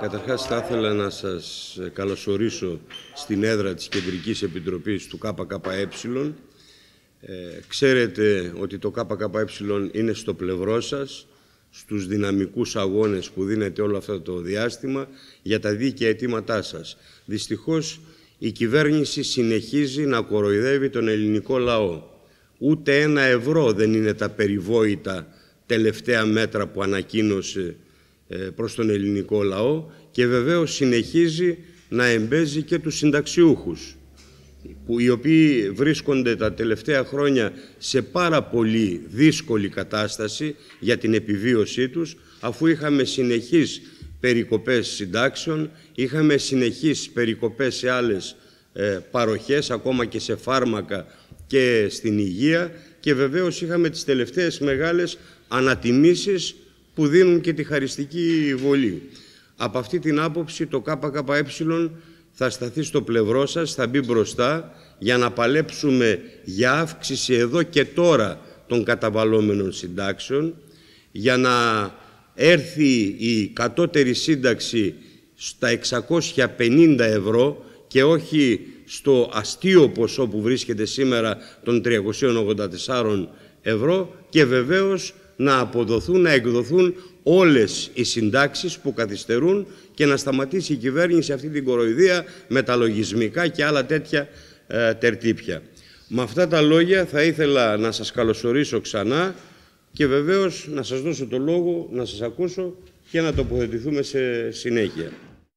Καταρχάς θα ήθελα να σας ε, καλωσορίσω στην έδρα της Κεντρικής Επιτροπής του ΚΚΕ. Ε, ξέρετε ότι το ΚΚΕ είναι στο πλευρό σας, στους δυναμικούς αγώνες που δίνετε όλο αυτό το διάστημα για τα δίκαια αιτήματά σας. Δυστυχώς η κυβέρνηση συνεχίζει να κοροϊδεύει τον ελληνικό λαό. Ούτε ένα ευρώ δεν είναι τα περιβόητα τελευταία μέτρα που ανακοίνωσε ε, προς τον ελληνικό λαό και βεβαίως συνεχίζει να εμπέζει και τους συνταξιούχους που οι οποίοι βρίσκονται τα τελευταία χρόνια σε πάρα πολύ δύσκολη κατάσταση για την επιβίωσή τους αφού είχαμε συνεχείς περικοπές συντάξεων, είχαμε συνεχείς περικοπές σε άλλες ε, παροχές, ακόμα και σε φάρμακα και στην υγεία και βεβαίως είχαμε τις τελευταίες μεγάλες ανατιμήσεις που δίνουν και τη χαριστική βολή. Από αυτή την άποψη το ΚΚΕ θα σταθεί στο πλευρό σας, θα μπει μπροστά για να παλέψουμε για αύξηση εδώ και τώρα των καταβαλόμενων συντάξεων, για να έρθει η κατώτερη σύνταξη στα 650 ευρώ και όχι στο αστείο ποσό που βρίσκεται σήμερα των 384 ευρώ και βεβαίως να αποδοθούν, να εκδοθούν όλες οι συντάξεις που καθυστερούν και να σταματήσει η κυβέρνηση αυτή την κοροϊδία με τα λογισμικά και άλλα τέτοια ε, τερτύπια. Με αυτά τα λόγια θα ήθελα να σας καλωσορίσω ξανά και βεβαίως να σας δώσω το λόγο, να σας ακούσω και να τοποθετηθούμε σε συνέχεια.